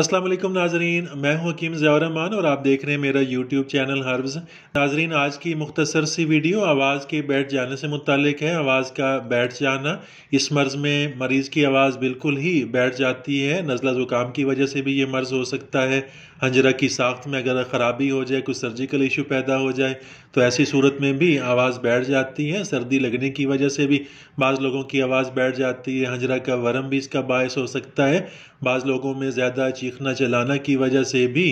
असलम नाजरीन मैं हूं हकीम ज़ियामान और आप देख रहे हैं मेरा यूट्यूब चैनल हर्ब्स नाजरीन आज की मुख्तसर सी वीडियो आवाज़ के बैठ जाने से मुतलक है आवाज़ का बैठ जाना इस मर्ज़ में मरीज़ की आवाज़ बिल्कुल ही बैठ जाती है नज़ला ज़ुकाम की वजह से भी ये मर्ज़ हो सकता है हंजरा की साख्त में अगर ख़राबी हो जाए कुछ सर्जिकल इशू पैदा हो जाए तो ऐसी सूरत में भी आवाज़ बैठ जाती है सर्दी लगने की वजह से भी बाज़ लोगों की आवाज़ बैठ जाती है हंजरा का वरम भी इसका बायस हो सकता है बाज़ लोगों में ज़्यादा चीखना चलाना की वजह से भी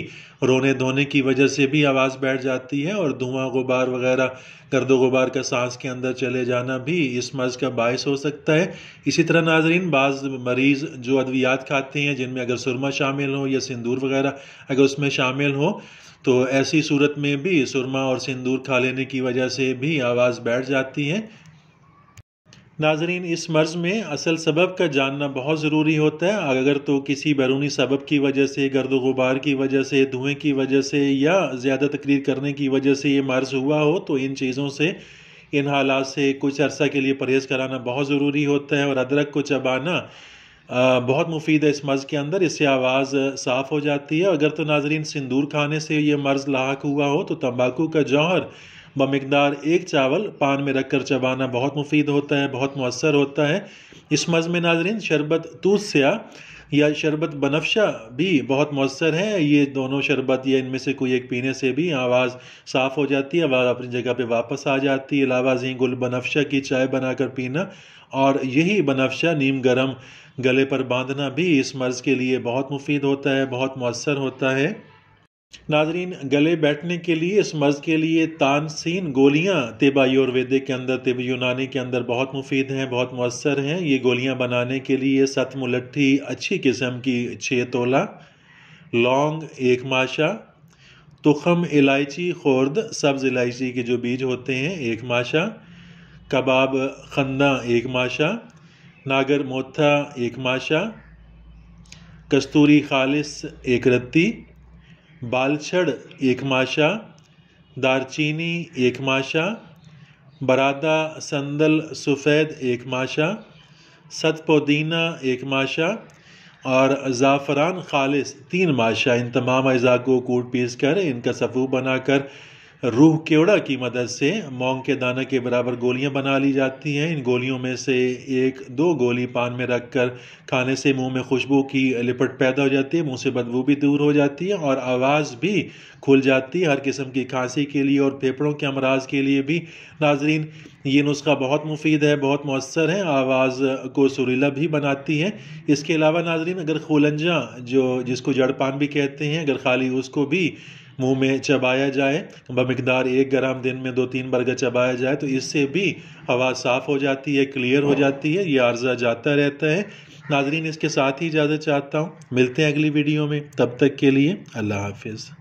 रोने धोने की वजह से भी आवाज़ बैठ जाती है और धुआँ गुबार वगैरह गर्दो गुबार का सांस के अंदर चले जाना भी इस मर्ज़ का बायस हो सकता है इसी तरह नाजरीन बाज़ मरीज़ जो अद्वियात खाते हैं जिनमें अगर सुरमा शामिल हो या सिंदूर वगैरह अगर उसमें शामिल हो तो ऐसी सूरत में भी सुरमा और सिंदूर खा लेने की वजह से भी आवाज़ बैठ जाती है नाजरीन इस मर्ज़ में असल सबब का जानना बहुत ज़रूरी होता है अगर तो किसी बैरूनी सबब की वजह से गर्द गुबार की वजह से धुएँ की वजह से या ज़्यादा तकरीर करने की वजह से ये मर्ज़ हुआ हो तो इन चीज़ों से इन हालात से कुछ अरसा के लिए परहेज़ कराना बहुत ज़रूरी होता है और अदरक को चबाना बहुत मुफीद है इस मर्ज़ के अंदर इससे आवाज़ साफ़ हो जाती है अगर तो नाजरीन सिंदूर खाने से ये मर्ज़ लाक हुआ हो तो तम्बाकू का जौहर बमकदार एक चावल पान में रख कर चबाना बहुत मुफीद होता है बहुत मवसर होता है इस मज़ में नाजरीन शरबत तूसिया या शरबत बनफशा भी बहुत मौसर है ये दोनों शरबत या इनमें से कोई एक पीने से भी आवाज़ साफ़ हो जाती है आवाज़ अपनी जगह पे वापस आ जाती है अलावा जी गुल बनफशा की चाय बनाकर पीना और यही बनफशा नीम गरम गले पर बांधना भी इस मर्ज़ के लिए बहुत मुफीद होता है बहुत मौसर होता है नाजरीन गले बैठने के लिए इस मर्ज़ के लिए तानसीन गोलियाँ तिब आयुर्वेदे के अंदर तिब यूनानी के अंदर बहुत मुफीद हैं बहुत मौसर हैं ये गोलियाँ बनाने के लिए सतमुलट्ठी अच्छी किस्म की छः तोला लौंग एक माशा तुखम इलायची खुर्द सब्ज़ इलायची के जो बीज होते हैं एक माशा कबाब खंदा एक माशा नागर मोथा एक माशा कस्तूरी खालिस एक रत्ती बालछड़ एक माशा दारचीनी एक माशा बरादा संदल सफ़ेद एक माशा सतपोदीना एक माशा और ज़ाफ़रान खालिस तीन माशा इन तमाम अज़ा को कूट पीस कर इनका सफ़ू बनाकर रूह केवड़ा की मदद से मोंग के दाना के बराबर गोलियां बना ली जाती हैं इन गोलियों में से एक दो गोली पान में रखकर खाने से मुंह में खुशबू की लिपट पैदा हो जाती है मुंह से बदबू भी दूर हो जाती है और आवाज़ भी खुल जाती है हर किस्म की खांसी के लिए और फेफड़ों के अमराज के लिए भी नाजरीन ये नुस्खा बहुत मुफीद है बहुत मौसर है आवाज़ को सुरीला भी बनाती है इसके अलावा नाजरीन अगर खोलंजा जो जिसको जड़पान भी कहते हैं अगर खाली उसको भी मुंह में चबाया जाए बमकदार एक ग्राम दिन में दो तीन बर्गर चबाया जाए तो इससे भी आवाज़ साफ़ हो जाती है क्लियर हो हाँ। जाती है ये अर्जा जाता रहता है नाजरीन इसके साथ ही इजाज़त चाहता हूँ मिलते हैं अगली वीडियो में तब तक के लिए अल्लाह हाफिज़